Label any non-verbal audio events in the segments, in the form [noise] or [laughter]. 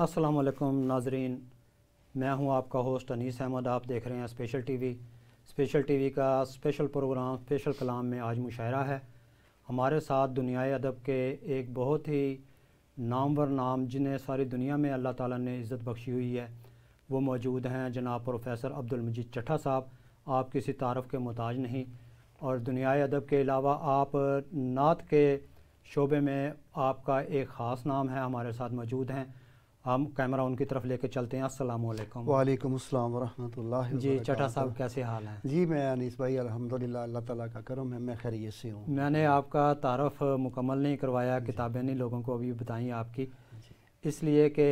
अस्सलाम वालेकुम नाजरीन मैं हूं आपका होस्ट अनीस अहमद आप देख रहे हैं स्पेशल टीवी स्पेशल टीवी का स्पेशल प्रोग्राम स्पेशल कलाम में आज मुशायरा है हमारे साथ दुनियाए अदब के एक बहुत ही नामवर नाम जिन्हें सारी दुनिया में अल्लाह ताला ने इज़्ज़त बख्शी हुई है वो मौजूद हैं जनाब प्रोफेसर अब्दुलमजीद चट्ठा साहब आप किसी तारफ़ के मोहताज नहीं और दुनिया अदब के अलावा आप नात के शोबे में आपका एक ख़ास नाम है हमारे साथ मौजूद हैं हम कैमरा उनकी तरफ लेके चलते हैं अस्सलाम वालेकुम वालेकुम अस्सलाम वरहमतुल्लाह जी चटा साहब कैसे हाल हैं जी मैं अनीस भाई अल्हम्दुलिल्लाह अल्लाह ताला का करम है मैं खैरियत से हूँ मैंने आपका तारफ़ मुकम्मल नहीं करवाया किताबें नहीं लोगों को अभी बताई आपकी इसलिए कि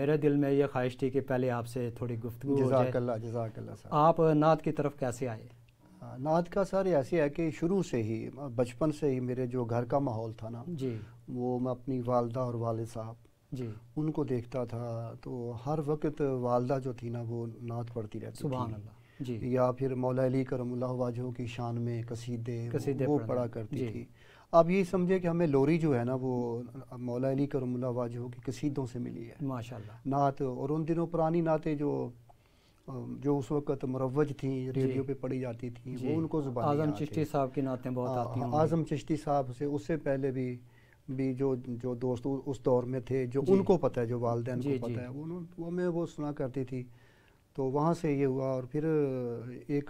मेरे दिल में ये ख्वाहिश थी कि पहले आपसे थोड़ी गुफ्तु जजाकल्ला जजाकल्ला आप नात की तरफ कैसे आए नात का सर ऐसे है कि शुरू से ही बचपन से ही मेरे जो घर का माहौल था ना जी वो मैं अपनी वालदा और वाले साहब जी उनको देखता था तो हर वक्त वालदा जो थी ना वो नात पढ़ती रहती सुबह जी या फिर मौला अली करमल्ला वाजहों की शान में कसीदे, कसीदे वो, वो पढ़ा करती थी आप ये समझे कि हमें लोरी जो है ना वो मौला अली करमल्ला वाजहों की कसीदों से मिली है माशाल्लाह नात और उन दिनों पुरानी नातें जो जो उस वक्त मरवज थी रेडियो पे पढ़ी जाती थी वो उनको आजम चिश्ती साहब की नातें बहुत आती आजम चिश्ती साहब से उससे पहले भी भी जो जो दोस्त उस दौर में थे जो उनको पता है जो वालदेन को पता है उन, वो मैं वो सुना करती थी तो वहाँ से ये हुआ और फिर एक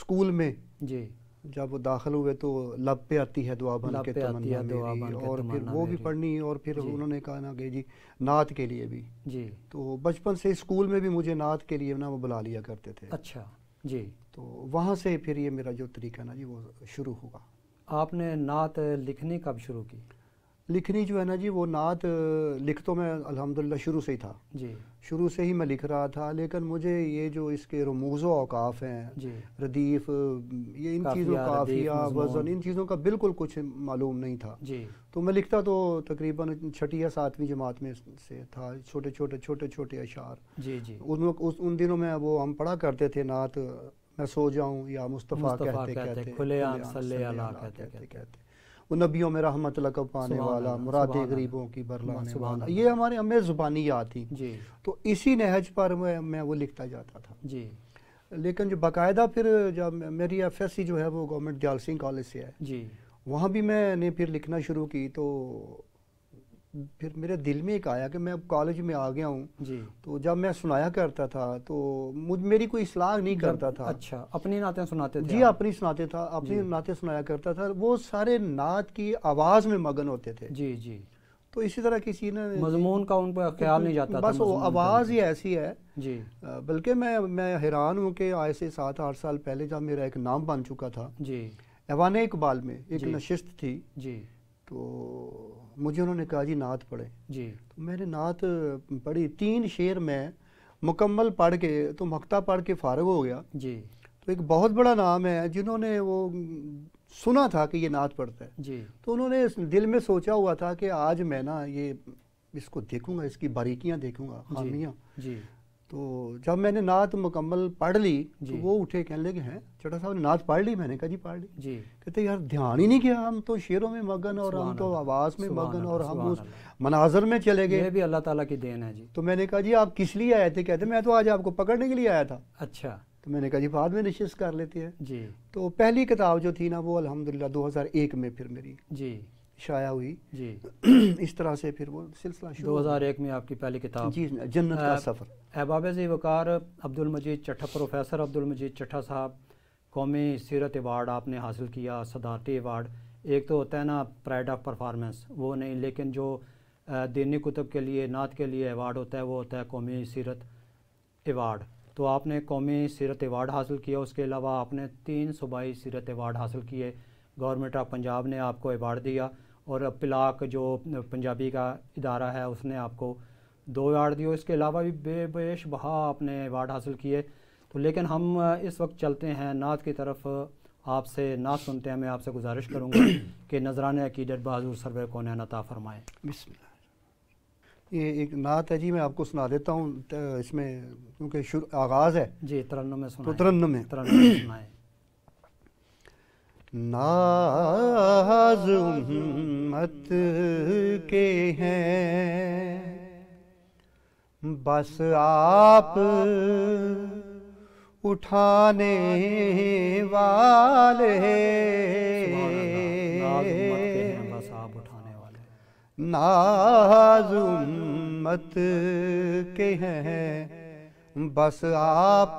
स्कूल में जी जब दाखिल हुए तो लब पे आती है दुआ बन के तमन्ना मेरी और फिर वो भी पढ़नी और फिर उन्होंने कहा ना कि जी नात के लिए भी जी तो बचपन से स्कूल में भी मुझे नात के लिए ना वो बुला लिया करते थे अच्छा जी तो वहाँ से फिर ये मेरा जो तरीका ना जी वो शुरू हुआ आपने नात लिखने कब शुरू की लिखनी जो है ना जी वो नात लिख तो मैं अल्हम्दुलिल्लाह शुरू से ही था जी शुरू से ही मैं लिख रहा था लेकिन मुझे ये जो इसके रमूज़ अवकाफ़ हैं रदीफ़ ये इन चीज़ों काफिया वज़न इन चीज़ों का बिल्कुल कुछ मालूम नहीं था जी तो मैं लिखता तो तकरीबन छठी या सातवीं जमात में से था छोटे छोटे छोटे छोटे अशार जी जी उन उस उन दिनों में वो हम पढ़ा करते थे नात मैं सो जाऊँ या मुस्तफ़ा कहते कहते खुले आम सल्ले अला कहते कहते वो नबियों में रहमत लकब पाने वाला मुराद गरीबों की बरलाने वाला ये हमारे हमें ज़ुबानी याद थी तो इसी नहज पर मैं मैं वो लिखता जाता था जी लेकिन जो बाकायदा फिर जब मेरी एफ एस सी जो है वो गवर्नमेंट दयाल सिंह कॉलेज से है जी वहाँ भी मैंने फिर लिखना शुरू की तो फिर मेरे दिल में एक आया कि मैं अब कॉलेज में आ गया हूँ तो जब मैं सुनाया करता था तो मुझ मेरी कोई सलाह नहीं करता था अच्छा अपने नाते सुनाते थे जी अपनी सुनाते था अपने नाते सुनाया करता था वो सारे नात की आवाज़ में मगन होते थे जी जी तो इसी तरह किसी ने मजमून का उन पर ख्याल नहीं जाता बस वो आवाज़ ही ऐसी है जी बल्कि मैं मैं हैरान हूँ कि आज से सात आठ साल पहले जब मेरा एक नाम बन चुका था जी एवान इकबाल में एक नशिस्त थी जी तो मुझे उन्होंने कहा जी नात पढ़े जी तो मैंने नात पढ़ी तीन शेर में मुकम्मल पढ़ के तो मक्ता पढ़ के फारग हो गया जी तो एक बहुत बड़ा नाम है जिन्होंने वो सुना था कि ये नात पढ़ता है जी तो उन्होंने दिल में सोचा हुआ था कि आज मैं ना ये इसको देखूंगा इसकी बारीकियां देखूंगा खामियां जी तो जब मैंने नात मुकम्मल पढ़ ली तो वो उठे कहने लगे हैं चटा साहब ने नात पढ़ ली मैंने कहा जी पढ़ ली जी कहते यार ध्यान ही नहीं किया हम तो शेरों में मगन और हम तो आवाज़ में मगन और हम उस मनाजर में चले गए भी अल्लाह ताला की देन है जी तो मैंने कहा जी आप किस लिए आए थे कहते मैं तो आज आपको पकड़ने के लिए आया था अच्छा तो मैंने कहा जी बाद में निश्चित कर लेते हैं जी तो पहली किताब जो थी ना वो अलहमदिल्ला दो में फिर मेरी जी शाया हुई जी [clears throat] इस तरह से फिर वो सिलसिला दो हज़ार एक में आपकी पहली किताब जी जन्नत का सफ़र अहबाब वकार अब्दुल मजीद चट्ठा प्रोफेसर अब्दुल मजीद चट्ठा साहब कौमी सीरत एवार्ड आपने हासिल किया सदारती एवार्ड एक तो होता है ना प्राइड ऑफ परफार्मेंस वो नहीं लेकिन जो दीनी कुतुब के लिए नात के लिए एवार्ड होता है वो होता है कौमी सीरत एवार्ड तो आपने कौमी सीरत एवार्ड हासिल किया उसके अलावा आपने तीन सूबाई सीरत एवार्ड हासिल किए गवर्नमेंट ऑफ पंजाब ने आपको एवार्ड दिया और पिलाक जो पंजाबी का इदारा है उसने आपको दो अवार्ड दिए इसके अलावा भी बेबेश बहा आपने अवार्ड हासिल किए तो लेकिन हम इस वक्त चलते हैं नात की तरफ आपसे नात सुनते हैं मैं आपसे गुजारिश करूँगा [coughs] कि नजरान अकीदत बहादुर सरवे को नता फरमाएँ ये एक नात है जी मैं आपको सुना देता हूँ इसमें क्योंकि आगाज़ है जी तरन्न में सुना तो तरन्न में तरन्न में सुनाएँ नाज उम्मत के हैं बस आप उठाने वाले बस आप उठाने वाले नाज उम्मत के हैं बस आप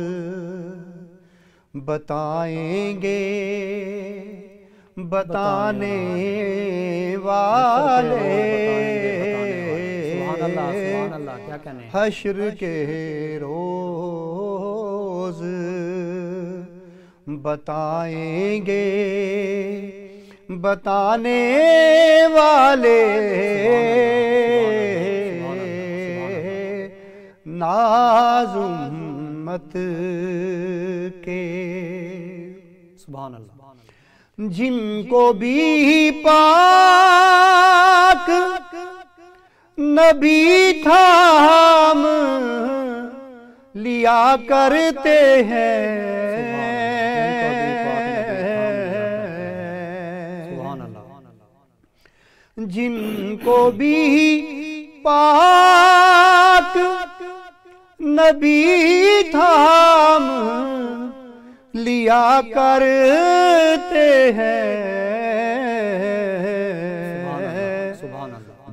बताएंगे बताने वाले हश्र के रोज बताएंगे बताने वाले नाजुम रहमत के सुबह जिनको भी पाक नबी था हम लिया करते हैं जिनको भी पाक नबी थाम लिया करते हैं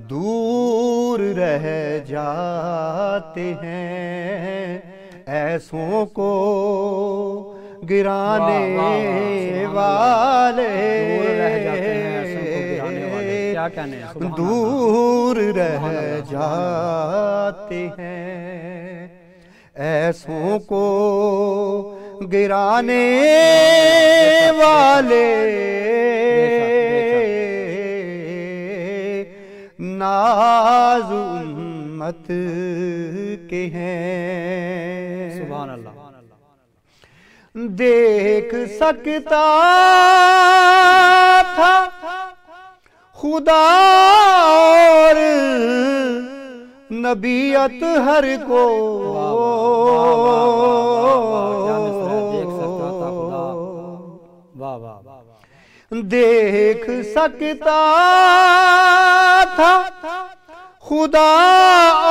दूर रह जाते हैं ऐसों को गिराने वाले दूर रह जाते हैं ऐसों को गिराने वाले नाज उम्मत के हैं अल्लाह देख सकता था खुदा और नबीयत हर को देख सकता था खुदा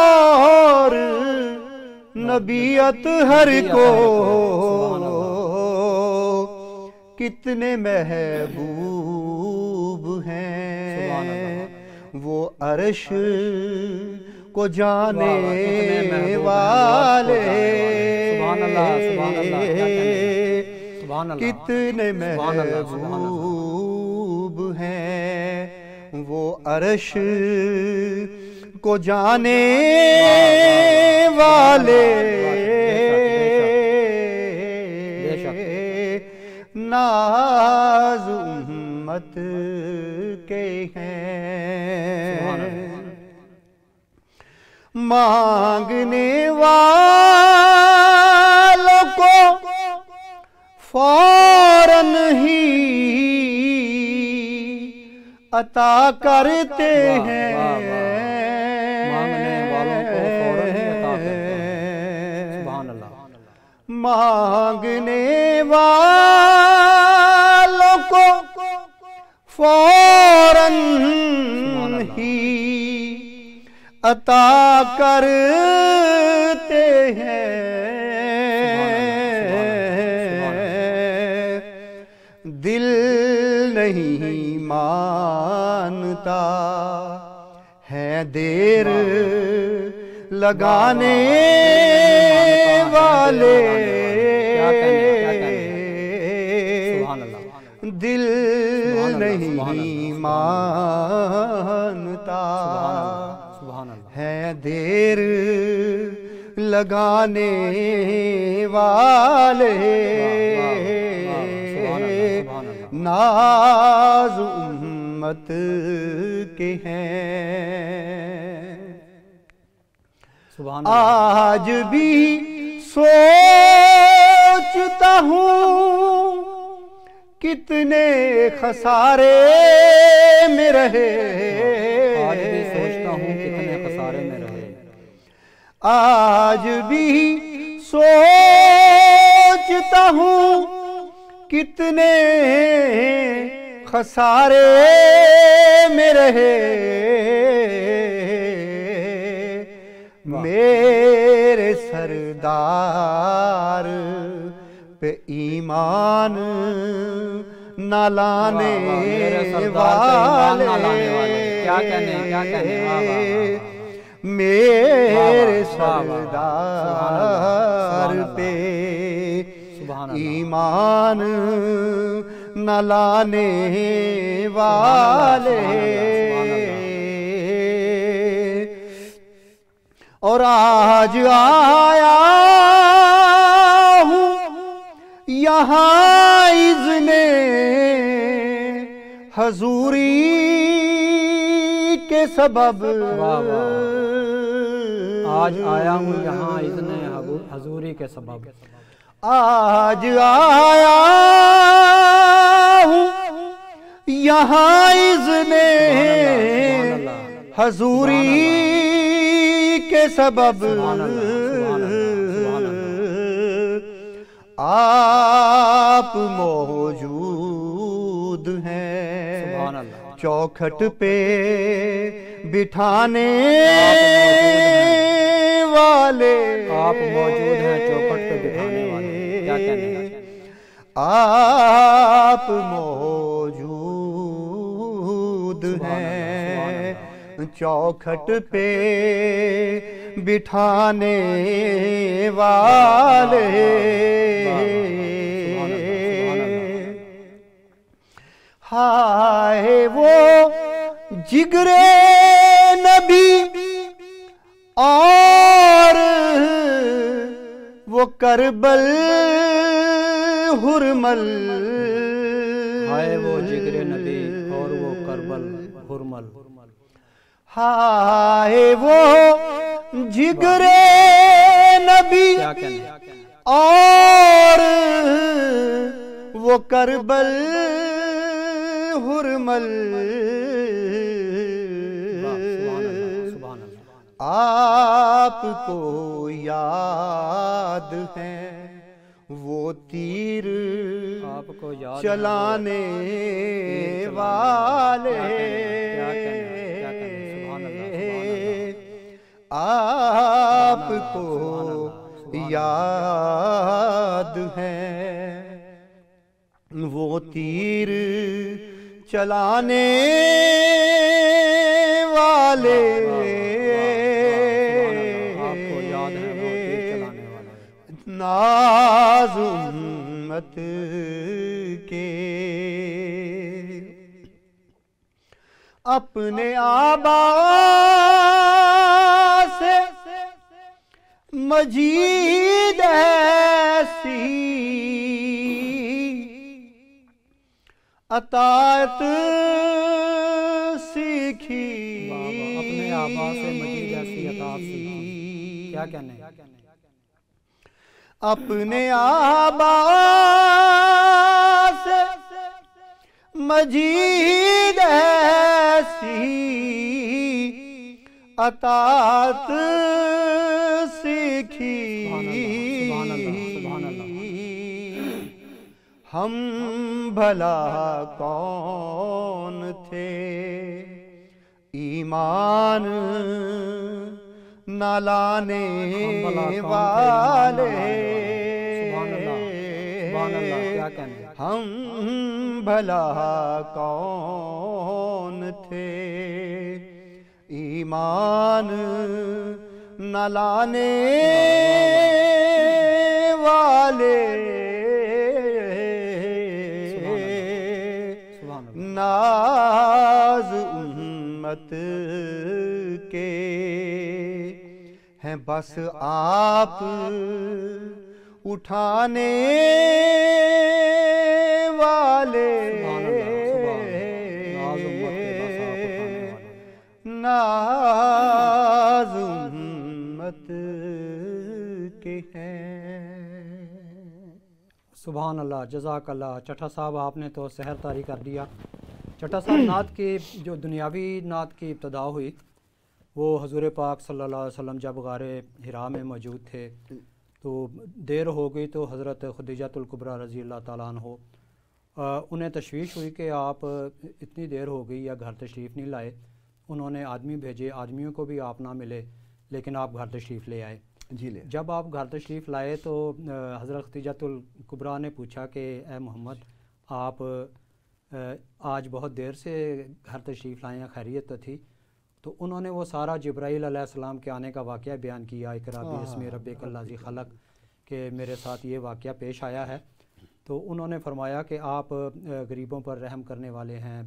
और नबीयत हर को कितने महबूब हैं वो अरश को जाने वाले कितने महबूब हैं वो अरश को जाने वाले नाज उम्मत मांगने वालों को फौरन ही अता करते हैं मांगने वालों को फौरन ही को फौरन अता करते हैं दिल नहीं मानता है देर लगाने वाले दिल नहीं मानता देर लगाने वाले नाज उम्मत के हैं आज भी सोचता हूँ कितने खसारे में रहे आज भी सोचता हूँ कितने खसारे में रहे मेरे सरदार पे ईमान न लाने वाले क्या कहने क्या कहने मेरे सरदार पे ईमान न लाने वाले और आज आया हूँ यहाँ इजने हजूरी के सबब आज आया हूँ यहाँ इतने हजूरी के सबब आज आया हूँ यहाँ इसने हजूरी के सबब आप मोह चौखट पे बिठाने वाले आप मौजूद हैं चौखट पे बिठाने वाले आप मौजूद हैं चौखट पे बिठाने वाले हाय वो जिगरे नबी और वो करबल हुरमल हाय वो जिगरे नबी और वो करबल हुरमल हाय वो जिगरे नबी और वो करबल हुरमल आपको याद है वो तीर आपको याद चलाने वाले आपको याद है वो तीर चलाने वाले नाजुमत के अपने आबा से मजीद है सी अतात सीखी अपने से मजीद क्या कहने अपने आबास मजीद ऐसी अतात सीखी हम भला कौन थे ईमान न वाले हम भला कौन थे ईमान न वाले साज उम्मत के हैं बस आप उठाने वाले नाज उम्मत के हैं अल्लाह जजाक अल्लाह चटा साहब आपने तो सहर तारी कर दिया चटा साहब नात की जो दुनियावी नात की इब्तदा हुई वो हजूर पाक सल्लल्लाहु अलैहि वसल्लम जब गार हिरा में मौजूद थे तो देर हो गई तो हज़रत खदीजातुल्कुबरा रज़ी अल्लाह हो उन्हें तशवीश हुई कि आप इतनी देर हो गई या घर तशरीफ़ नहीं लाए उन्होंने आदमी भेजे आदमियों को भी आप ना मिले लेकिन आप घर तशरीफ़ ले आए जी ले जब आप घर तशरीफ़ लाए तो हज़रत खदीजातुल्कुबरा ने पूछा कि ए मोहम्मद आप आज बहुत देर से घर तशरीफ़ लाए हैं खैरियत तो थी तो उन्होंने वो सारा जब्राईल सलाम के आने का वाक़ बयान किया इकराबी हाँ, इसमें रबी खलक के मेरे साथ ये वाक़ पेश आया है तो उन्होंने फरमाया कि आप गरीबों पर रहम करने वाले हैं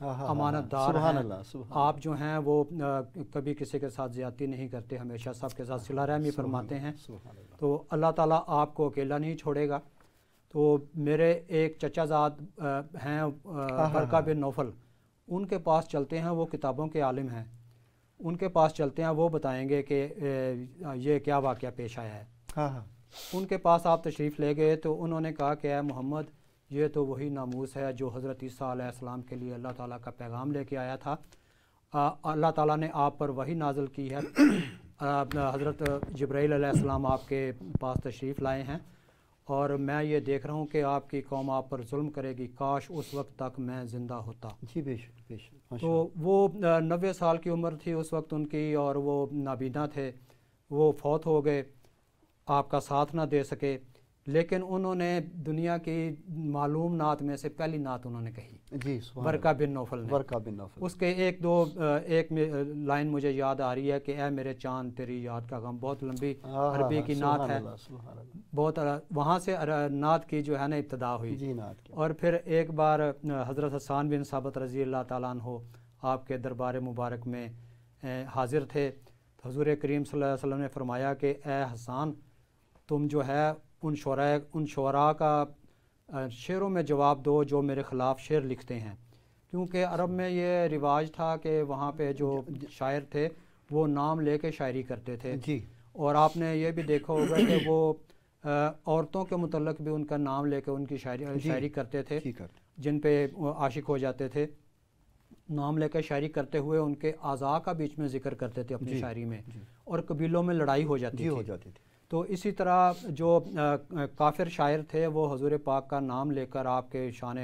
हाँ, हाँ, अमानतदार हैं आप जो हैं वो कभी किसी के साथ ज़्यादती नहीं करते हमेशा सबके साथ सिला रहमी फरमाते हैं तो अल्लाह ताला आपको अकेला नहीं छोड़ेगा तो मेरे एक चचाजाद हैं हाँ, हाँ, बरका हाँ। बिन नौफल उनके पास चलते हैं वो किताबों के आलिम हैं उनके पास चलते हैं वो बताएंगे कि ये क्या वाक़ पेश आया है उनके पास आप तशरीफ़ ले गए तो उन्होंने कहा कि मोहम्मद ये तो वही नामूस है जो हज़रत ईसीम के लिए अल्लाह ताला का पैगाम लेके आया था अल्लाह ताला ने आप पर वही नाजल की है [clears throat] हज़रत जब्राईलम आपके पास तशरीफ़ लाए हैं और मैं ये देख रहा हूँ कि आपकी कौम आप पर जुल्म करेगी काश उस वक्त तक मैं ज़िंदा होता जी बेश बेश तो वो नबे साल की उम्र थी उस वक्त उनकी और वो नाबीना थे वो फौत हो गए आपका साथ ना दे सके लेकिन उन्होंने दुनिया की मालूम नात में से पहली नात उन्होंने कही जी बरका बिन नौफल ने बिन नौफल उसके एक दो एक लाइन मुझे याद आ रही है कि ए मेरे चांद तेरी याद का गम बहुत लंबी अरबी की नात है बहुत वहाँ से नात की जो है ना इब्तदा हुई जी नात और फिर एक बार हज़रत हसान बिन साबत रज़ी अल्लाह तु आपके दरबार मुबारक में हाजिर थे तो हजूर करीम वसल्लम ने फरमाया कि ए हसान तुम जो है उन शरा उन शरा का शेरों में जवाब दो जो मेरे ख़िलाफ़ शेर लिखते हैं क्योंकि अरब में ये रिवाज था कि वहाँ पे जो शायर थे वो नाम ले कर शायरी करते थे जी और आपने ये भी देखा होगा कि वो औरतों के मतलब भी उनका नाम लेके उनकी शायरी शायरी करते थे जिन पे आशिक हो जाते थे नाम लेकर शायरी करते हुए उनके आज़ा का बीच में जिक्र करते थे अपनी शायरी में और कबीलों में लड़ाई हो जाती थी हो जाती थी तो इसी तरह जो काफिर शायर थे वो हजूर पाक का नाम लेकर आपके शान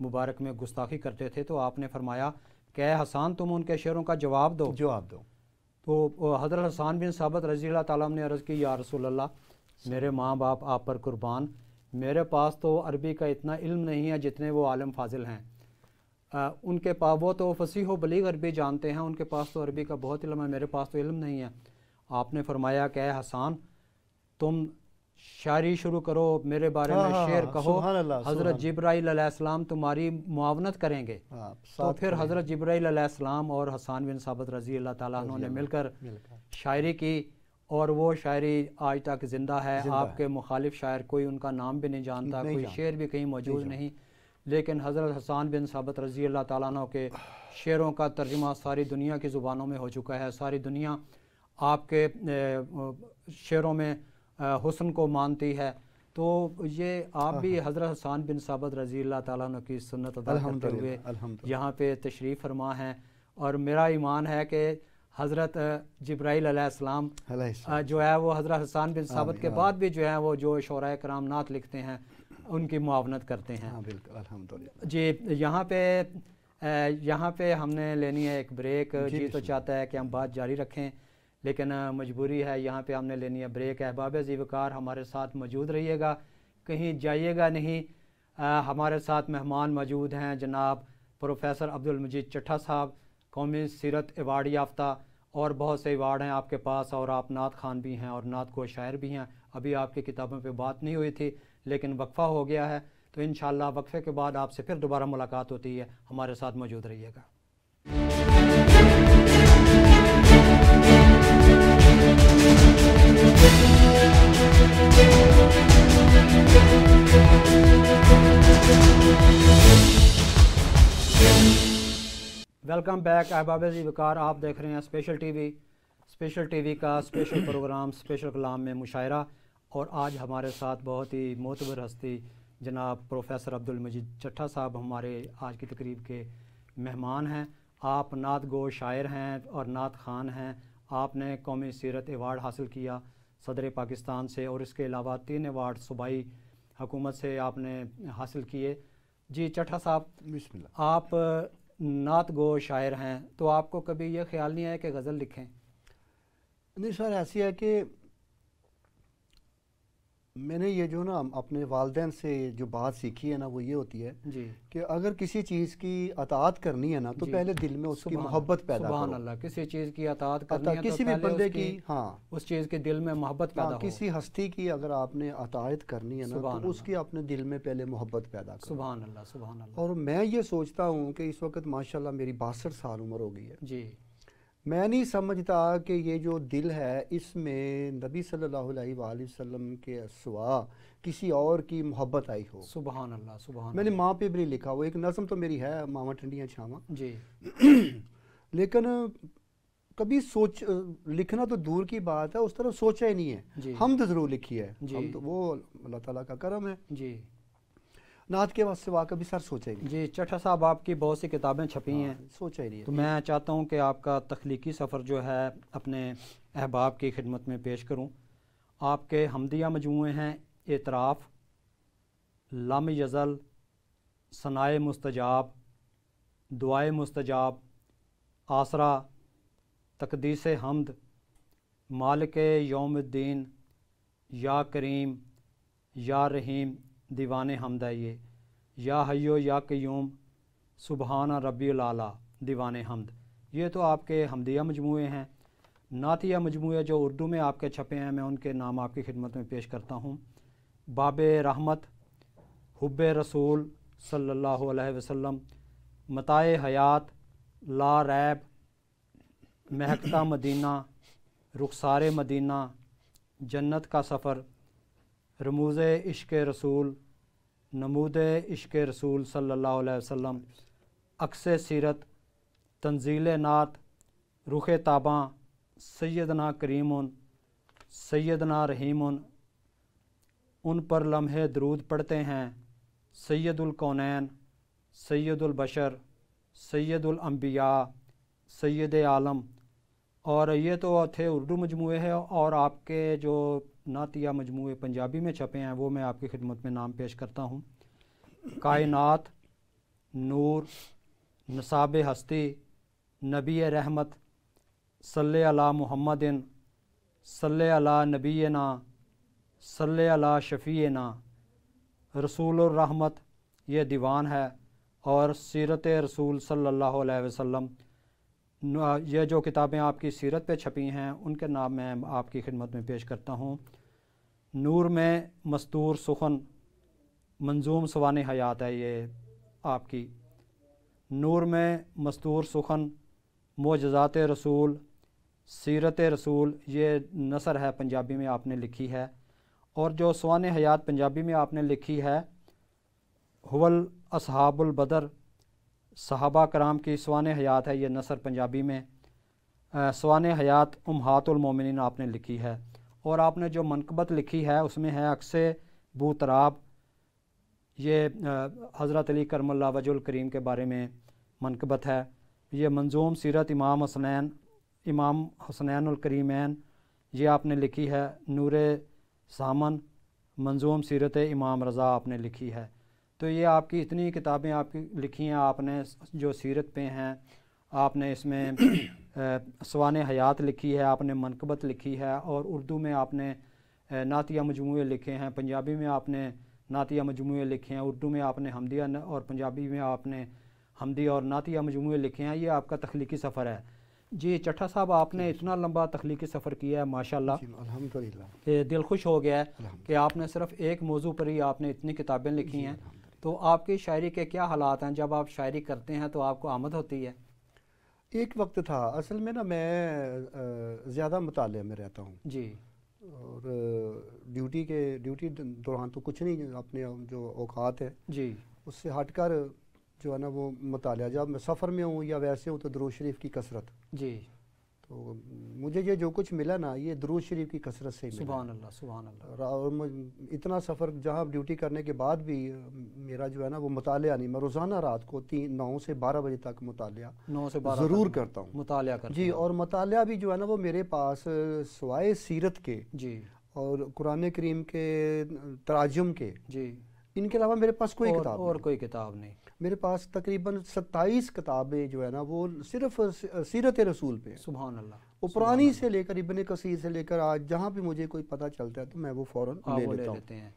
मुबारक में गुस्ताखी करते थे तो आपने फरमाया कह हसान तुम उनके शेरों का जवाब दो जवाब दो तो हजरत हसान बिन साबत रजी तम ने अर्ज़ की या रसोल्ला मेरे माँ बाप आप पर कुर्बान मेरे पास तो अरबी का इतना इल्म नहीं है जितने वो आलम फाजिल हैं आ, उनके पास वो तो फसीह हो बलीग अरबी जानते हैं उनके पास तो अरबी का बहुत इल्म है मेरे पास तो इल्म नहीं है आपने फरमाया कह हसान तुम शायरी शुरू करो मेरे बारे हाँ, में हाँ, शेर हाँ, कहो हज़रत जब्राईसम तुम्हारी मुआवनत करेंगे हाँ, तो फिर हज़रत जब्राईसम और हसान बिन साबत रजी अल्लाह ताला उन्होंने मिलकर शायरी की और वो शायरी आज तक ज़िंदा है आपके मुखालिफ शायर कोई उनका नाम भी नहीं जानता कोई शेर भी कहीं मौजूद नहीं लेकिन हज़रत हसान बिन साबत रजी अल्लाह ताला के शेरों का तर्जमा सारी दुनिया की ज़ुबानों में हो चुका है सारी दुनिया आपके शेरों में हुसन को मानती है तो ये आप भी हाँ, हाँ। हज़रत हसान बिन साबत रज़ी तुम की सुनत अदा करते हुए यहाँ पे तशरीफ़ फरमा है और मेरा ईमान है कि हज़रत जब्राईल अलैहिस्सलाम जो है वो हज़रत हसान बिन हाँ साबत के बाद भी जो है वो जो शराय कराम नात लिखते हैं उनकी मुआवनत करते हैं जी यहाँ पे यहाँ पे हमने लेनी है एक ब्रेक जी तो चाहता है कि हम बात जारी रखें लेकिन मजबूरी है यहाँ पे हमने लेनी है ब्रेक अहबाब जीवकार हमारे साथ मौजूद रहिएगा कहीं जाइएगा नहीं आ, हमारे साथ मेहमान मौजूद हैं जनाब प्रोफेसर अब्दुल मजीद चट्ठा साहब कौमी सीरत एवार्ड याफ्ता और बहुत से एवार्ड हैं आपके पास और आप नात खान भी हैं और नात को शायर भी हैं अभी आपकी किताबों पर बात नहीं हुई थी लेकिन वक्फ़ा हो गया है तो इन वक्फ़े के बाद आपसे फिर दोबारा मुलाकात होती है हमारे साथ मौजूद रहिएगा वेलकम बैक अहबाब वकार आप देख रहे हैं स्पेशल टीवी स्पेशल टीवी का स्पेशल प्रोग्राम स्पेशल कलाम में मुशायरा और आज हमारे साथ बहुत ही मोतबर हस्ती जनाब प्रोफेसर अब्दुल मजीद चट्ठा साहब हमारे आज की तकरीब के मेहमान हैं आप नात गो शायर हैं और नात खान हैं आपने कौमी सीरत एवार्ड हासिल किया सदर पाकिस्तान से और इसके अलावा तीन अवार्ड सूबाई हुकूमत से आपने हासिल किए जी चटा साहब आप नात गो शायर हैं तो आपको कभी यह ख्याल नहीं आया कि गज़ल लिखें नहीं सर ऐसी है कि मैंने ये जो ना अपने वालदेन से जो बात सीखी है ना वो ये होती है कि अगर किसी चीज़ की अतात करनी है ना तो पहले दिल में उसकी मोहब्बत पैदा करो अल्लाह किसी चीज़ की अतात करनी है तो किसी तो भी बंदे की हाँ उस चीज़ के दिल में मोहब्बत हाँ, पैदा हाँ, किसी हस्ती की अगर आपने अतायत करनी है ना तो उसकी अपने दिल में पहले मोहब्बत पैदा करो सुबह अल्लाह सुबह और मैं ये सोचता हूँ कि इस वक्त माशाल्लाह मेरी बासठ साल उम्र हो गई है जी मैं नहीं समझता कि ये जो दिल है इसमें नबी सल्लल्लाहु अलैहि वसल्लम के असवा किसी और की मोहब्बत आई हो सुबह अल्लाह सुबह मैंने माँ पे भी लिखा वो एक नज़म तो मेरी है मामा ठंडियाँ छावा जी [clears throat] लेकिन कभी सोच लिखना तो दूर की बात है उस तरफ सोचा ही नहीं है हम तो ज़रूर लिखी है हम तो वो अल्लाह तला का करम है जी नात के सिवा कभी सर सोचे जी चटा साहब आपकी बहुत सी किताबें छपी हाँ, हैं सोचा ही नहीं तो मैं चाहता हूँ कि आपका तख्लीकी सफ़र जो है अपने अहबाब की खिदमत में पेश करूँ आपके हमदिया मजमू हैं एतराफ़ लम यज़ल सनाए मुस्तजाब दुआए मुस्तजाब आसरा तकदीस हमद मालिक योमद्दीन या करीम या रहीम दीवान हमद है ये या हयो या क्यूम सुबहाना रबी लाला दीवान हमद ये तो आपके हमदिया मजमूे हैं नातिया मजमू जो उर्दू में आपके छपे हैं मैं उनके नाम आपकी खिदमत में पेश करता हूँ बाब रहमत हुब रसूल सल्ला वसम मताए हयात ला रैब महकता मदीना रुखसार मदीना जन्नत का सफ़र रमूज़ इश्क रसूल नमूद इश्क रसूल सल्ला वसम अक्स सीरत तंजील नात रुख ताबा सैदना करीमन सैदना रहीमन उन पर लम्हे दरूद पढ़ते हैं सैदुलकौनैन सैदुलबशर सैदुलम्बिया सैद आलम और ये तो थे उर्दू मजमू है और आपके जो नातिया मजमू पंजाबी में छपे हैं वो मैं आपकी खिदमत में नाम पेश करता हूँ कायनात नूर नसाब हस्ती नबी रहमत सल अला मुहमदिन सल अला ना सल अला शफ़ी ना रसूल रहमत ये दीवान है और सीरत रसूल सल्ला वसम यह जो किताबें आपकी सीरत पे छपी हैं उनके नाम मैं आपकी खिदमत में पेश करता हूँ नूर में मस्तूर सुखन मंजूम सवान हयात है ये आपकी नूर में मस्तूर सुखन मोजात रसूल सीरत रसूल ये नसर है पंजाबी में आपने लिखी है और जो सवान हयात पंजाबी में आपने लिखी है हवल असहाबुल बदर सहाबा कराम की सवान हयात है ये नसर पंजाबी में सवान हयात उमहातुलमोमिन आपने लिखी है और आपने जो मनकबत लिखी है उसमें है अक्से बूतराब ये हज़रत अली करमल्ला वजुल करीम के बारे में मनकबत है ये मंजूम सीरत इमाम हसनैन इमाम करीमैन ये आपने लिखी है नूर सामन मंजूम सीरत इमाम रज़ा आपने लिखी है तो ये आपकी इतनी किताबें आपकी लिखी हैं आपने जो सीरत पे हैं आपने इसमें [coughs] सवान हयात लिखी है आपने मनकबत लिखी है और उर्दू में आपने नातिया मजमू लिखे हैं पंजाबी में आपने नातिया मजमू लिखे हैं उर्दू में आपने हमदिया और पंजाबी में आपने हमदी और नातिया मजमू लिखे हैं ये आपका तख्लीकी सफ़र है जी चट्ठा साहब आपने इतना लंबा तख्लीकी सफ़र किया है माशाल्लाह अल्हम्दुलिल्लाह दिल खुश हो गया है कि आपने सिर्फ़ एक मौजू पर ही आपने इतनी किताबें लिखी हैं तो आपकी शायरी के क्या हालात हैं जब आप शायरी करते हैं तो आपको आमद होती है एक वक्त था असल में ना मैं ज़्यादा मुताल में रहता हूँ जी और ड्यूटी के ड्यूटी दौरान तो कुछ नहीं अपने जो औकात है जी उससे हटकर जो है ना वो मताल जब मैं सफ़र में हूँ या वैसे हूँ तो दरोज शरीफ की कसरत जी तो मुझे ये जो कुछ मिला ना ये दरूज शरीफ की कसरत से सुबह अल्लाह अल्लाह और इतना सफ़र जहाँ ड्यूटी करने के बाद भी मेरा जो है ना वो मुताल नहीं मैं रोज़ाना रात को तीन नौ से बारह बजे तक मुताल नौ से बारह ज़रूर करता हूँ मुताल जी और मुताल भी जो है ना वो मेरे पास सवाए सीरत के जी और कुरान करीम के तराजम के जी इनके अलावा मेरे पास कोई किताब और कोई किताब नहीं मेरे पास तकरीबन सत्ताईस किताबें जो है ना वो सिर्फ सीरत रसूल पे सुबह अल्लाह वो पुरानी से लेकर इबन कसीर से लेकर आज जहाँ भी मुझे कोई पता चलता है तो मैं वो फ़ौर हाँ, ले लेता लेते हैं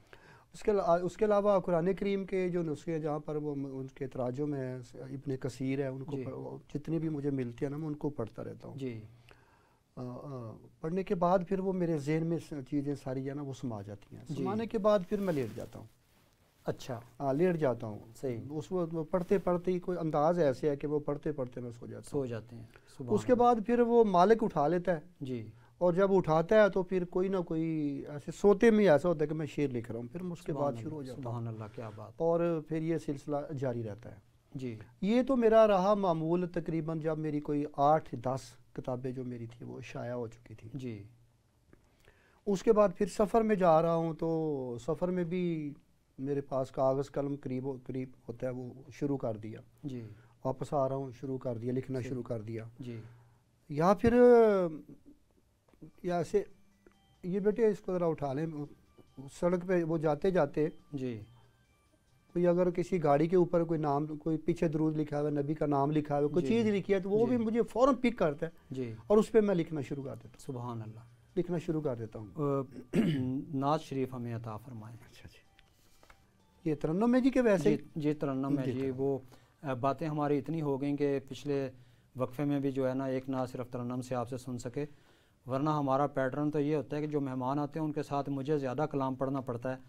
उसके उसके अलावा कुरान करीम के जो नुस्खे हैं जहाँ पर वो उनके तराजों है इबन कसीर है उनको जितनी भी मुझे मिलती है ना मैं उनको पढ़ता रहता हूँ पढ़ने के बाद फिर वो मेरे जहन में चीज़ें सारी है ना वो समा जाती हैं समाने के बाद फिर मैं लेट जाता हूँ अच्छा हाँ लेट जाता हूँ सही उस वक्त पढ़ते पढ़ते ही कोई अंदाज ऐसे है कि वो पढ़ते पढ़ते मैं सो जाता सो जाते हैं उसके बाद फिर वो मालिक उठा लेता है जी और जब उठाता है तो फिर कोई ना कोई ऐसे सोते में ऐसा होता है कि मैं शेर लिख रहा हूँ फिर उसके बाद शुरू हो जाता है क्या बात और फिर ये सिलसिला जारी रहता है जी ये तो मेरा रहा मामूल तकरीबन जब मेरी कोई आठ दस किताबें जो मेरी थी वो शाया हो चुकी थी जी उसके बाद फिर सफ़र में जा रहा हूँ तो सफ़र में भी मेरे पास कागज़ कलम करीब करीब होता है वो शुरू कर दिया जी वापस आ रहा हूँ शुरू कर दिया लिखना शुरू कर दिया जी या फिर या ऐसे ये बेटे इसको ज़रा उठा लें सड़क पे वो जाते जाते जी कोई अगर किसी गाड़ी के ऊपर कोई नाम कोई पीछे दरूद लिखा हुआ नबी का नाम लिखा हुआ कोई चीज़ लिखी है तो वो भी मुझे फ़ौर पिक करता है जी और उस पर मैं लिखना शुरू कर देता हूँ सुबह अल्लाह लिखना शुरू कर देता हूँ [clears throat] नाज शरीफ हमें अता फरमाए अच्छा जी अच्छा। ये तरन्नम है जी के वैसे जी, तरन्नम है जी वो बातें हमारी इतनी हो गई कि पिछले वक्फे में भी जो है ना एक ना सिर्फ तरन्नम से आपसे सुन सके वरना हमारा पैटर्न तो ये होता है कि जो मेहमान आते हैं उनके साथ मुझे ज़्यादा कलाम पढ़ना पड़ता है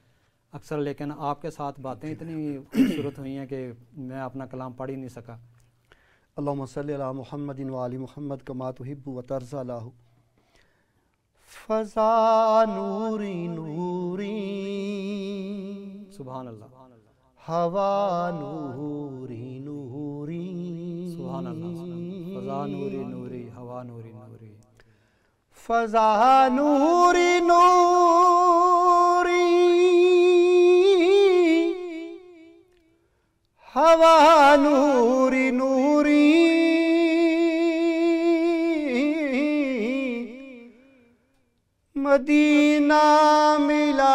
अक्सर लेकिन आपके साथ बातें इतनी खूबसूरत हुई हैं कि मैं अपना कलाम पढ़ ही नहीं सका अल्लाम सल महमद वाली महमद कमात हिब्बू व तर्ज़ा फ़ज़ा नूरी नूरी सुबहान अल्लाह हवा नूरी नूरी सुबहान अल्लाह नूरी नूरी हवा नूरी नूरी फजा नूरी नूरी हवा नूरी नूरी मदीना मिला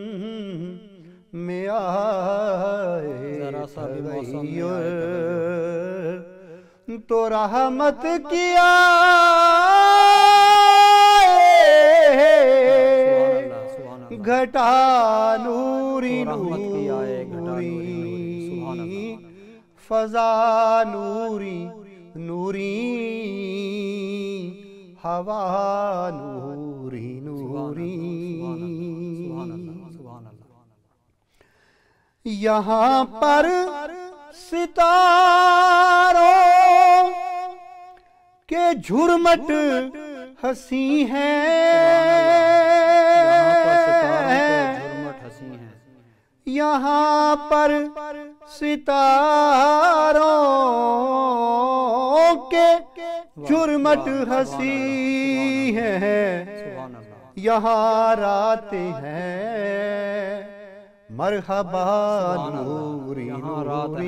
में आए तो, तो रहमत किया तो घटा नूरी नूरी फजा नूरी नूरी हवा नूरी नूरी यहाँ पर सितारों के झुरमट हसी है यहाँ पर सितारों के झुरमट हसी है यहाँ रात है मरहबा नूरी नूरी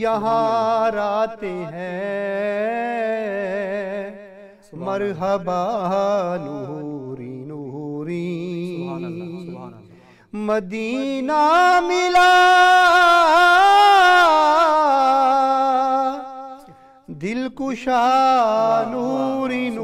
यहाँ रात है मरहबा नूरी नूरी मदीना मिला दिल कुशा नूरी नूरी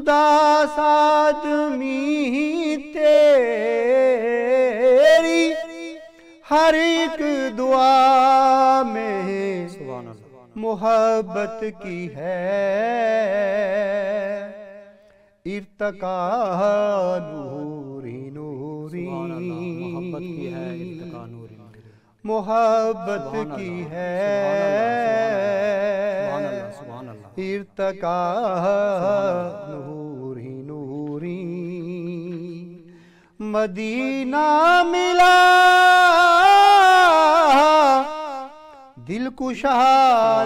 उदास आदमी तेरी हर एक दुआ में मोहब्बत की है इर्तका नूरी नूरी मोहब्बत की है इर्तका नूरी मोहब्बत की है मदीना मिला दिल कुशा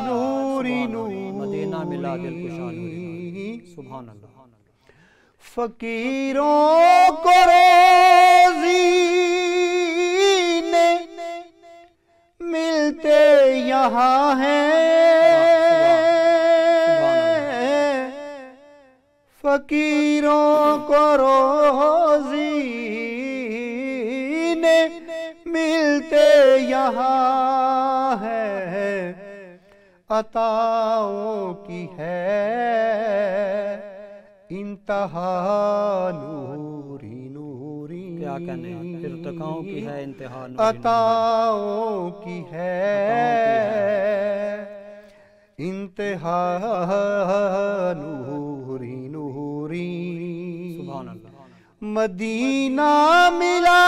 नूरी नूरी मदीना मिला दिल कुशा नूरी सुभान अल्लाह फकीरों को रोजी ने मिलते यहाँ हैं फकीरों को रोजी मिलते यहाँ है अताओं की है इंतहा नूरी नूरी क्या कहने इर्तकाओं की है इंतहा नूरी अताओं की है इंतहा नूरी नूरी मदीना मिला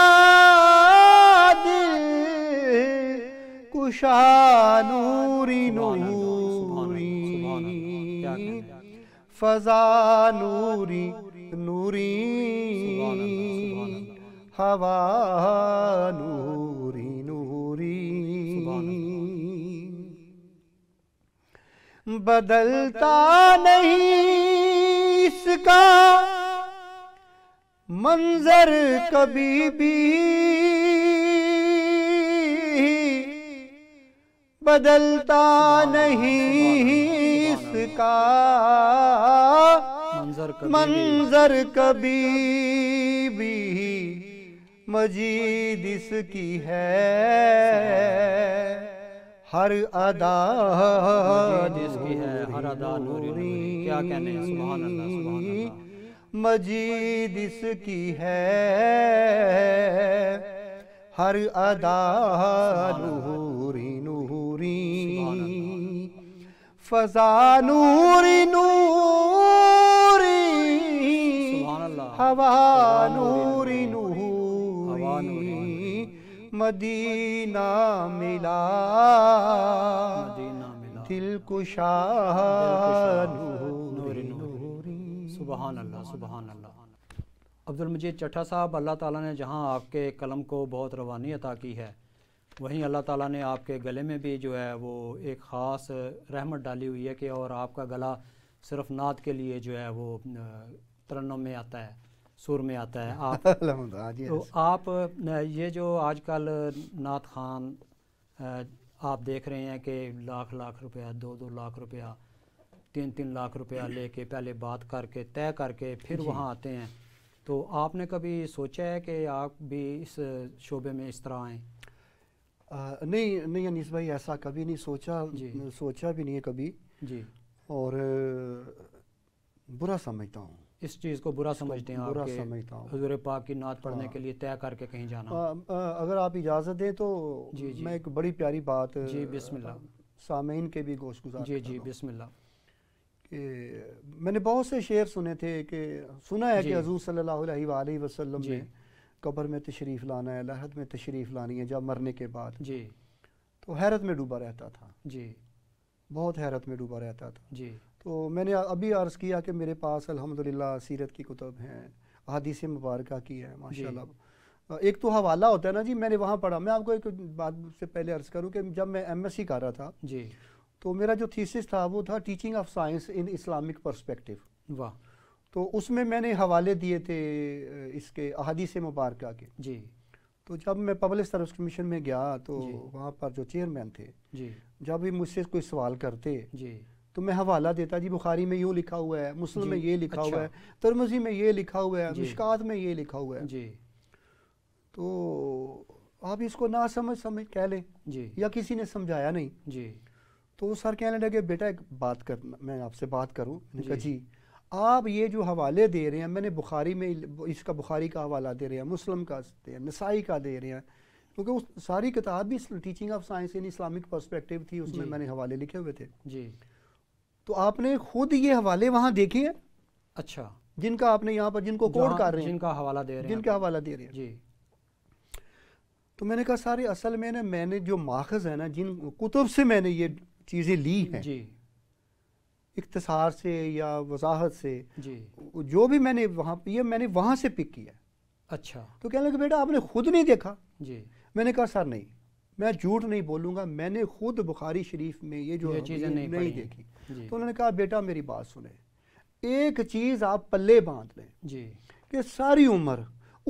कुशा नूरी नूरी फजा नूरी नूरी हवा नूरी नूरी बदलता नहीं इसका मंजर कभी भी बदलता नहीं इसका मंजर कभी भी मजीद इसकी है हर अदा जिसकी है हर अदा नूरी क्या कहने सुभान अल्लाह सुभान अल्लाह मजीद इसकी है हर अदा नूरी नूरी फजा नूरी नूरी हवा नूरी नूरी मदीना मिला दिल कुशा नूरी नूरी सुबहान अल्लाह सुबहान अल्लाह अब्दुल मजीद चट्ठा साहब अल्लाह ताला ने जहां आपके कलम को बहुत रवानी अता की है वहीं अल्लाह ताला ने आपके गले में भी जो है वो एक ख़ास रहमत डाली हुई है कि और आपका गला सिर्फ नात के लिए जो है वो तरन्नम में आता है सुर में आता है आप [laughs] हाँ हाँ तो आप ये जो आजकल नात खान आप देख रहे हैं कि लाख लाख रुपया दो दो लाख रुपया तीन तीन लाख रुपया लेके पहले बात करके तय करके फिर वहाँ आते हैं तो आपने कभी सोचा है कि आप भी इस शोबे में इस तरह आएँ आ, नहीं नहीं अनिस भाई ऐसा कभी नहीं सोचा सोचा भी नहीं है कभी जी और बुरा समझता हूँ इस चीज़ को बुरा समझते हैं बुरा समझता हूँ हजूर पाक की नात पढ़ने हाँ। के लिए तय करके कहीं जाना आ, आ, अगर आप इजाज़त दें तो जी जी मैं एक बड़ी प्यारी बात जी बिस्मिल्लाह सामीन के भी गोश गुजार जी जी बिस्मिल्लाह कि मैंने बहुत से शेर सुने थे कि सुना है कि हजूर सल्लल्लाहु वसलम वसल्लम ने कब्र में तशरीफ़ लाना है लहद में तशरीफ़ लानी है जब मरने के बाद जी तो हैरत में डूबा रहता था जी बहुत हैरत में डूबा रहता था जी तो मैंने अभी अर्ज़ किया कि मेरे पास अल्हम्दुलिल्लाह सीरत की कुतब हैं अहदीस मुबारक की है माशाल्लाह एक तो हवाला होता है ना जी मैंने वहाँ पढ़ा मैं आपको एक बात से पहले अर्ज़ करूँ कि जब मैं एम एस सी कर रहा था जी तो मेरा जो थीसिस था वो था teaching of science in Islamic perspective वाह तो उसमें मैंने हवाले दिए थे इसके अहादी से मुबारक के जी तो जब मैं पब्लिक सर्विस कमीशन में गया तो वहाँ पर जो चेयरमैन थे जी जब भी मुझसे कोई सवाल करते जी तो मैं हवाला देता जी बुखारी में यूँ लिखा हुआ है मुस्लिम में ये लिखा अच्छा। हुआ है तरमजी में ये लिखा हुआ है अच्छा। मिशकात में ये लिखा हुआ है जी तो आप इसको ना समझ समझ कह लें जी या किसी ने समझाया नहीं जी तो सर कहने लगे बेटा एक बात कर मैं आपसे बात करूँ जी, जी आप ये जो हवाले दे रहे हैं मैंने बुखारी में इसका बुखारी का हवाला दे रहे हैं मुस्लिम का दे रहे हैं नसाई का दे रहे हैं क्योंकि उस सारी किताब भी teaching of science in Islamic perspective थी उसमें मैंने हवाले लिखे हुए थे जी तो आपने खुद ये हवाले वहाँ देखे हैं अच्छा जिनका आपने यहाँ पर जिनको कोड कर रहे हैं जिनका हवाला दे रहे हैं जिनका हवाला दे रहे हैं जी तो मैंने कहा सारे असल में ना मैंने जो माखज है ना जिन कुतुब से मैंने ये चीज़ें ली हैं जी इकतसार से या वजाहत से जी जो भी मैंने वहाँ ये मैंने वहाँ से पिक किया अच्छा तो कहने लगे बेटा आपने खुद नहीं देखा जी मैंने कहा सर नहीं मैं झूठ नहीं बोलूँगा मैंने खुद बुखारी शरीफ में ये जो चीज़ें नहीं, नहीं देखी तो उन्होंने कहा बेटा मेरी बात सुने एक चीज़ आप पल्ले बांध लें जी कि सारी उम्र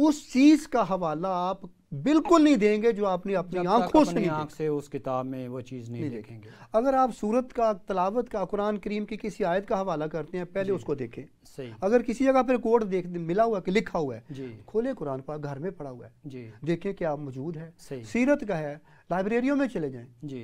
उस चीज़ का हवाला आप बिल्कुल नहीं देंगे जो आपने अपनी आंखों से नहीं आंख से उस किताब में वो चीज़ नहीं, नहीं देखेंगे अगर आप सूरत का तलावत का कुरान करीम की किसी आयत का हवाला करते हैं पहले उसको देखें सही अगर किसी जगह पर कोड देख मिला हुआ कि लिखा हुआ है खोले कुरान पाक घर में पड़ा हुआ है जी देखें क्या मौजूद है सीरत का है लाइब्रेरियों में चले जाएँ जी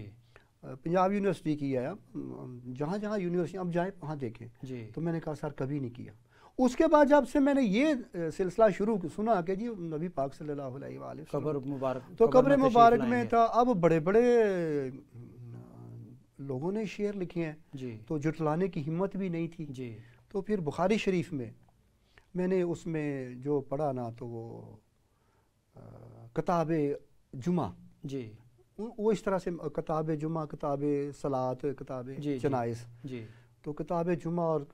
पंजाब यूनिवर्सिटी की है जहाँ जहाँ यूनिवर्सिटी अब जाए वहाँ देखें तो मैंने कहा सर कभी नहीं किया उसके बाद जब से मैंने ये सिलसिला शुरू सुना कि जी नबी पाक सल्लल्लाहु अलैहि वसल्लम कब्र मुबारक तो कब्र मुबारक में था अब बड़े बड़े लोगों ने शेर लिखे हैं तो जुटलाने की हिम्मत भी नहीं थी जी तो फिर बुखारी शरीफ में मैंने उसमें जो पढ़ा ना तो वो किताब जुमा जी वो इस तरह से किताब जुमा किताब सलात किताब जनाइज जी तो किताब जुमा और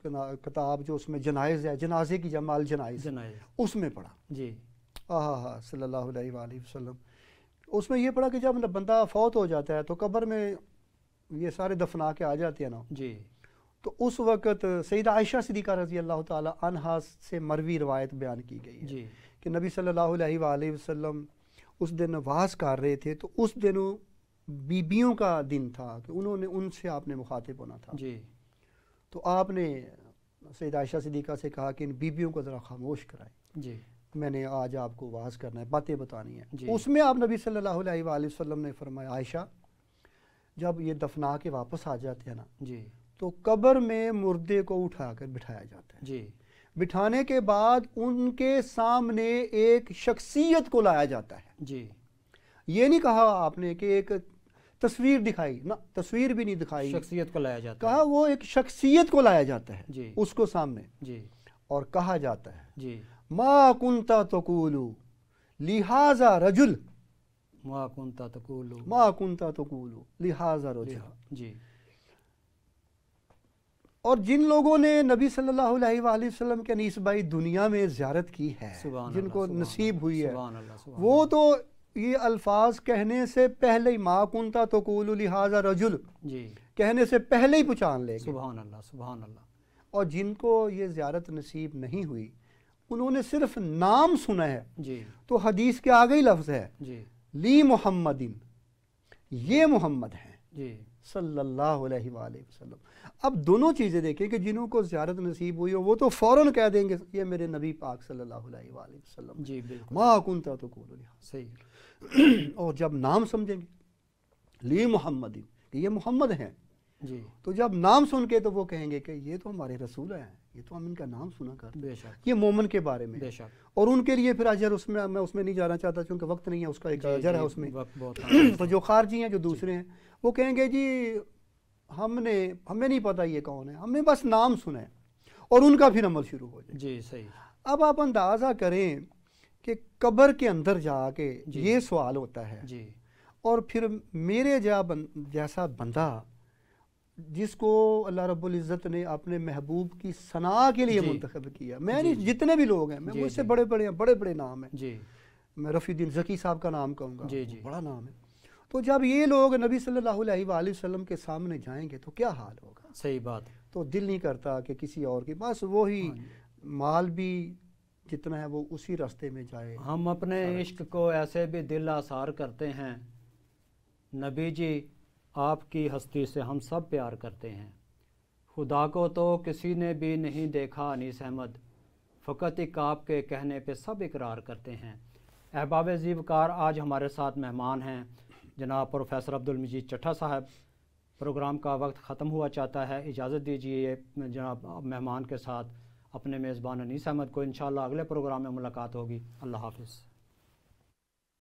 किताब जो उसमें जनाइज़ है जनाजे की जमाल जनाइज उसमें पढ़ा जी हाँ हाँ सल्ला वसम उसमें यह पढ़ा कि जब बंदा फौत हो जाता है तो कब्र में ये सारे दफना के आ जाते हैं ना जी तो उस वक़्त सईद आयशा सिद्दीक़ा रजी अल्लाह तहा से मरवी रवायत बयान की गई है कि नबी सल्लल्लाहु अलैहि वसल्लम उस दिन वास कर रहे थे तो उस दिन बीबियों का दिन था कि उन्होंने उनसे आपने मुखातिब होना था जी तो आपने सैद आयशा सिद्दीका से कहा कि इन बीबियों को ज़रा खामोश कराएं जी मैंने आज आपको वाज करना है बातें बतानी है उसमें आप नबी सल्लल्लाहु अलैहि वसल्लम ने फरमाया आयशा जब ये दफना के वापस आ जाते हैं ना जी तो कब्र में मुर्दे को उठाकर बिठाया जाता है जी बिठाने के बाद उनके सामने एक शख्सियत को लाया जाता है जी ये नहीं कहा आपने कि एक तस्वीर दिखाई ना तस्वीर भी नहीं दिखाई शख्सियत को लाया जाता कहा है। वो एक शख्सियत को लाया जाता है जी उसको सामने जी और कहा जाता है जी मा कुंता तकुलू लिहाजा रजुल मा कुंता तकुलू मा कुंता तकुलू लिहाजा रजुल जी और जिन लोगों ने नबी सल्लल्लाहु अलैहि वसल्लम के नीस भाई दुनिया में ज्यारत की है जिनको नसीब हुई है वो तो ये अल्फाज कहने से पहले ही माँ कुंता तो लिहाजा रजुल जी कहने से पहले ही पहचान ले सुबह अल्लाह सुबह अल्लाह और जिनको ये ज्यारत नसीब नहीं हुई उन्होंने सिर्फ नाम सुना है जी तो हदीस के आगे ही लफ्ज़ है जी ली मोहम्मदिन ये मोहम्मद हैं जी सल्लल्लाहु अलैहि अब दोनों चीज़ें देखें कि जिनको ज्यारत नसीब हुई हो वो तो फ़ौरन कह देंगे ये मेरे नबी पाक सल्लल्लाहु अलैहि जी बिल्कुल माकुनता तो कूल सही और जब नाम समझेंगे ली मोहम्मदी कि ये मोहम्मद हैं जी तो जब नाम सुन के तो वो कहेंगे कि ये तो हमारे रसूल हैं ये तो हम इनका नाम सुना कर ये मोमन के बारे में और उनके लिए फिर अजर उसमें मैं उसमें नहीं जाना चाहता क्योंकि वक्त नहीं है उसका एक अजर है उसमें [clears throat] तो जो खारजी हैं जो दूसरे हैं वो कहेंगे जी हमने हमें नहीं पता ये कौन है हमने बस नाम सुना है और उनका फिर अमल शुरू हो जाए जी सही अब आप अंदाज़ा करें कि कब्र के अंदर जाके ये सवाल होता है जी और फिर मेरे जा बन, जैसा बंदा जिसको अल्लाह रब्बुल इज़्ज़त ने अपने महबूब की सना के लिए मुंतखब किया मैंने जितने भी लोग हैं मैं मुझसे बड़े बड़े हैं बड़े बड़े नाम हैं जी मैं रफ़ीद्दीन ज़की साहब का नाम कहूँगा बड़ा नाम है तो जब ये लोग नबी सल्लल्लाहु अलैहि वसल्लम के सामने जाएंगे तो क्या हाल होगा सही बात तो दिल नहीं करता कि किसी और की बस वही हाँ माल भी जितना है वो उसी रास्ते में जाए हम अपने इश्क को ऐसे भी दिल आसार करते हैं नबी जी आपकी हस्ती से हम सब प्यार करते हैं खुदा को तो किसी ने भी नहीं देखा अनीस अहमद फ़कत एक आपके कहने पे सब इकरार करते हैं अहबाब जीवकार आज हमारे साथ मेहमान हैं जनाब प्रोफेसर अब्दुल मजीद चट्ठा साहब प्रोग्राम का वक्त ख़त्म हुआ चाहता है इजाज़त दीजिए जनाब मेहमान के साथ अपने मेज़बान अनीस अहमद को इन अगले प्रोग्राम में मुलाकात होगी अल्लाह हाफिज़